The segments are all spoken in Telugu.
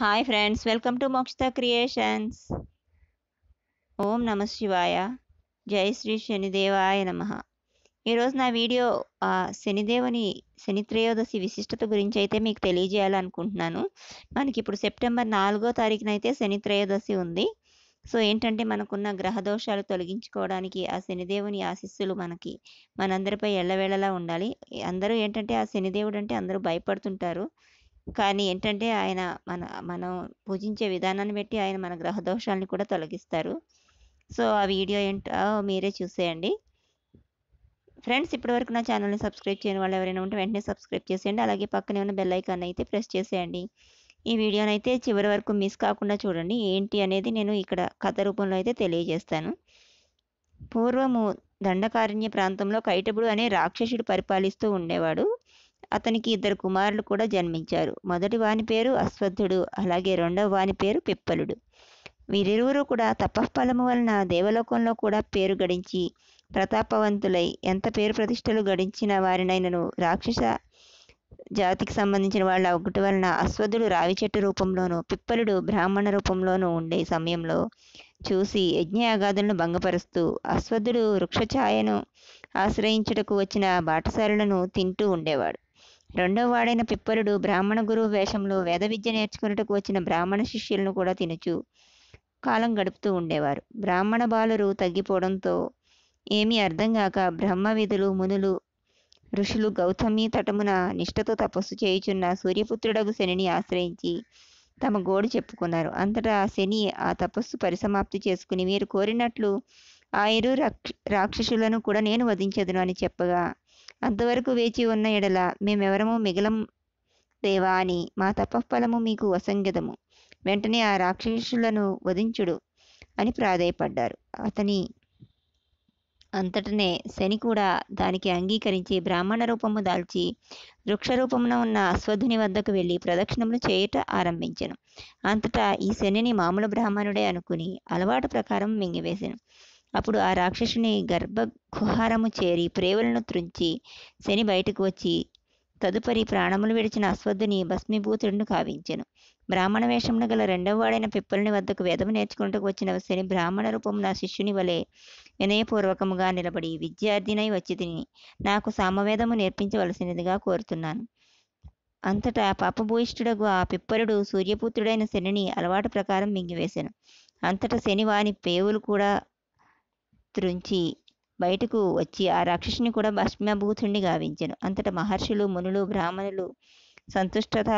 hi friends welcome to Moksha creations ఓం నమ శివాయ జై శ్రీ శనిదేవాయ నమ ఈరోజు నా వీడియో శనిదేవుని శని త్రయోదశి విశిష్టత గురించి అయితే మీకు తెలియజేయాలనుకుంటున్నాను మనకి ఇప్పుడు సెప్టెంబర్ నాలుగో తారీఖున అయితే శని త్రయోదశి ఉంది సో ఏంటంటే మనకున్న గ్రహ దోషాలు తొలగించుకోవడానికి ఆ శనిదేవుని ఆశిస్సులు మనకి మనందరిపై ఎల్లవేళలా ఉండాలి అందరూ ఏంటంటే ఆ శనిదేవుడు అంటే అందరూ భయపడుతుంటారు కానీ ఏంటంటే ఆయన మన మనం పూజించే విధానాన్ని బట్టి ఆయన మన గ్రహ దోషాలని కూడా తొలగిస్తారు సో ఆ వీడియో ఏంటో మీరే చూసేయండి ఫ్రెండ్స్ ఇప్పటివరకు నా ఛానల్ని సబ్స్క్రైబ్ చేయని వాళ్ళు ఎవరైనా ఉంటే వెంటనే సబ్స్క్రైబ్ చేసేయండి అలాగే పక్కనే ఉన్న బెల్ ఐకాన్ అయితే ప్రెస్ చేసేయండి ఈ వీడియోని అయితే చివరి వరకు మిస్ కాకుండా చూడండి ఏంటి అనేది నేను ఇక్కడ కథ రూపంలో అయితే తెలియజేస్తాను పూర్వము దండకారణ్య ప్రాంతంలో కైటబుడు అనే రాక్షసుడు పరిపాలిస్తూ ఉండేవాడు అతనికి ఇద్దరు కుమారులు కూడా జన్మించారు మొదటి వాని పేరు అశ్వత్థుడు అలాగే రెండవ వాని పేరు పిప్పలుడు వీరిరువురు కూడా తపఃఫలము వలన దేవలోకంలో కూడా పేరు గడించి ప్రతాపవంతులై ఎంత పేరు ప్రతిష్టలు గడించిన వారినైనను రాక్షస జాతికి సంబంధించిన వాళ్ళ ఒకటి వలన అశ్వధుడు రావి చెట్టు రూపంలోనూ పిప్పలుడు బ్రాహ్మణ రూపంలోనూ ఉండే సమయంలో చూసి యజ్ఞయాగాదులను భంగపరుస్తూ అశ్వధుడు వృక్షఛాయను ఆశ్రయించుటకు వచ్చిన బాటసారులను తింటూ ఉండేవాడు రెండో వాడైన పిప్పలుడు బ్రాహ్మణ గురువు వేషంలో వేద విద్య నేర్చుకున్నట్టుకు వచ్చిన బ్రాహ్మణ శిష్యులను కూడా తినుచు కాలం గడుపుతూ ఉండేవారు బ్రాహ్మణ బాలురు తగ్గిపోవడంతో ఏమీ అర్థం కాక బ్రహ్మవిధులు మునులు ఋషులు గౌతమి తటమున నిష్టతో తపస్సు చేయుచున్న సూర్యపుత్రుడకు శనిని ఆశ్రయించి తమ గోడు చెప్పుకున్నారు అంతటా శని ఆ తపస్సు పరిసమాప్తి చేసుకుని మీరు కోరినట్లు ఆ ఇరు రాక్షసులను కూడా నేను వధించదును అని చెప్పగా అంతవరకు వేచి ఉన్న ఎడల మేమెవరము మిగలం దేవా అని మా తపఫలము మీకు అసంగతము వెంటనే ఆ రాక్షసులను వధించుడు అని ప్రాధేయపడ్డారు అతని అంతటనే శని కూడా దానికి అంగీకరించి బ్రాహ్మణ రూపము దాల్చి వృక్ష రూపమున ఉన్న అశ్వధుని వద్దకు వెళ్ళి ప్రదక్షిణములు చేయట ఆరంభించను అంతటా ఈ శనిని మామూలు బ్రాహ్మణుడే అనుకుని అలవాటు ప్రకారం మింగివేశాను అప్పుడు ఆ రాక్షసుని గుహారము చేరి ప్రేవులను త్రుంచి శని బయటకు వచ్చి తదుపరి ప్రాణములు విడిచిన అశ్వద్ధుని భస్మీభూతుడిని కావించెను బ్రాహ్మణ వేషమున గల రెండవ వాడైన పిప్పలని వద్దకు వేదము నేర్చుకుంటూ వచ్చిన శని బ్రాహ్మణ రూపమున శిష్యుని వలె వినయపూర్వకముగా నిలబడి విద్యార్థినై వచ్చి తిని నాకు సామవేదము నేర్పించవలసినదిగా కోరుతున్నాను అంతటా పాపభూయిష్ఠుడకు ఆ పిప్పరుడు సూర్యపుత్రుడైన శనిని అలవాటు ప్రకారం మింగివేశాను అంతటా శని వాని పేవులు కూడా త్రుంచి బయటకు వచ్చి ఆ రాక్షసుని కూడా భస్మభూతుణ్ణి గావించెను అంతటా మహర్షులు మునులు బ్రాహ్మణులు సంతుష్టత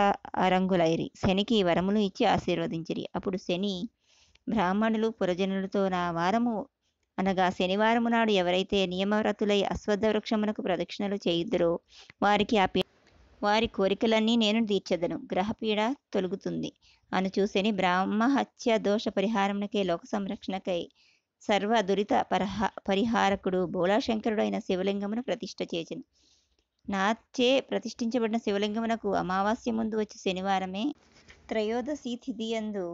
అరంగులైరి శనికి వరములు ఇచ్చి ఆశీర్వదించిరి అప్పుడు శని బ్రాహ్మణులు పురజనులతో నా వారము అనగా శనివారము నాడు ఎవరైతే నియమవ్రతులై అశ్వద్ధ వృక్షమునకు ప్రదక్షిణలు చేయుద్దరో వారికి ఆ వారి కోరికలన్నీ నేను తీర్చదను గ్రహపీడ తొలుగుతుంది అను చూసెని బ్రాహ్మ హత్య దోష పరిహారమునకే లోక సంరక్షణకై సర్వ దురిత పరహ పరిహారకుడు అయిన శివలింగమును ప్రతిష్ట చేచెను నాచే ప్రతిష్ఠించబడిన శివలింగమునకు అమావాస్య ముందు వచ్చే శనివారమే త్రయోదశి తిథియందు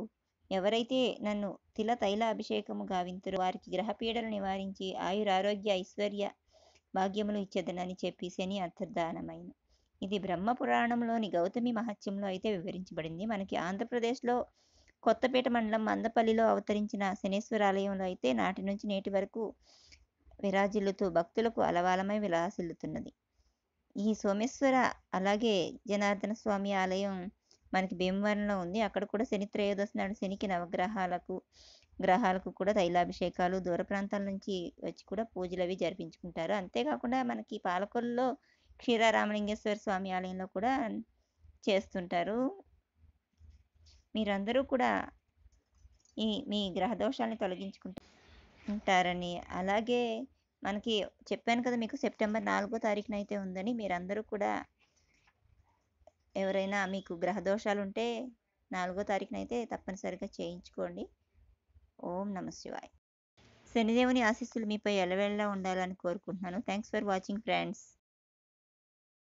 ఎవరైతే నన్ను తిల తైల అభిషేకము గావింతురు వారికి గ్రహపీడలు నివారించి ఆయురారోగ్య ఐశ్వర్య భాగ్యములు ఇచ్చేదనని చెప్పి శని అంతర్ధానమైన ఇది బ్రహ్మ పురాణంలోని గౌతమి మహత్యంలో అయితే వివరించబడింది మనకి ఆంధ్రప్రదేశ్లో కొత్తపేట మండలం మందపల్లిలో అవతరించిన శనేశ్వరాలయంలో అయితే నాటి నుంచి నేటి వరకు విరాజిల్లుతూ భక్తులకు అలవాలమై విలాసిల్లుతున్నది ఈ సోమేశ్వర అలాగే జనార్దన స్వామి ఆలయం మనకి భీమవరంలో ఉంది అక్కడ కూడా శని త్రయోదశి నాడు శనికి నవగ్రహాలకు గ్రహాలకు కూడా తైలాభిషేకాలు దూర ప్రాంతాల నుంచి వచ్చి కూడా పూజలు అవి జరిపించుకుంటారు అంతేకాకుండా మనకి పాలకొల్లో క్షీరారామలింగేశ్వర స్వామి ఆలయంలో కూడా చేస్తుంటారు మీరందరూ కూడా ఈ మీ గ్రహ దోషాలను ఉంటారని అలాగే మనకి చెప్పాను కదా మీకు సెప్టెంబర్ నాలుగో తారీఖున అయితే ఉందని మీరందరూ కూడా ఎవరైనా మీకు గ్రహ దోషాలు ఉంటే నాలుగో తారీఖున అయితే తప్పనిసరిగా చేయించుకోండి ఓం నమ శివాయ్ శనిదేవుని ఆశీస్సులు మీపై ఎలవేళ్ళ ఉండాలని కోరుకుంటున్నాను థ్యాంక్స్ ఫర్ వాచింగ్ ఫ్రెండ్స్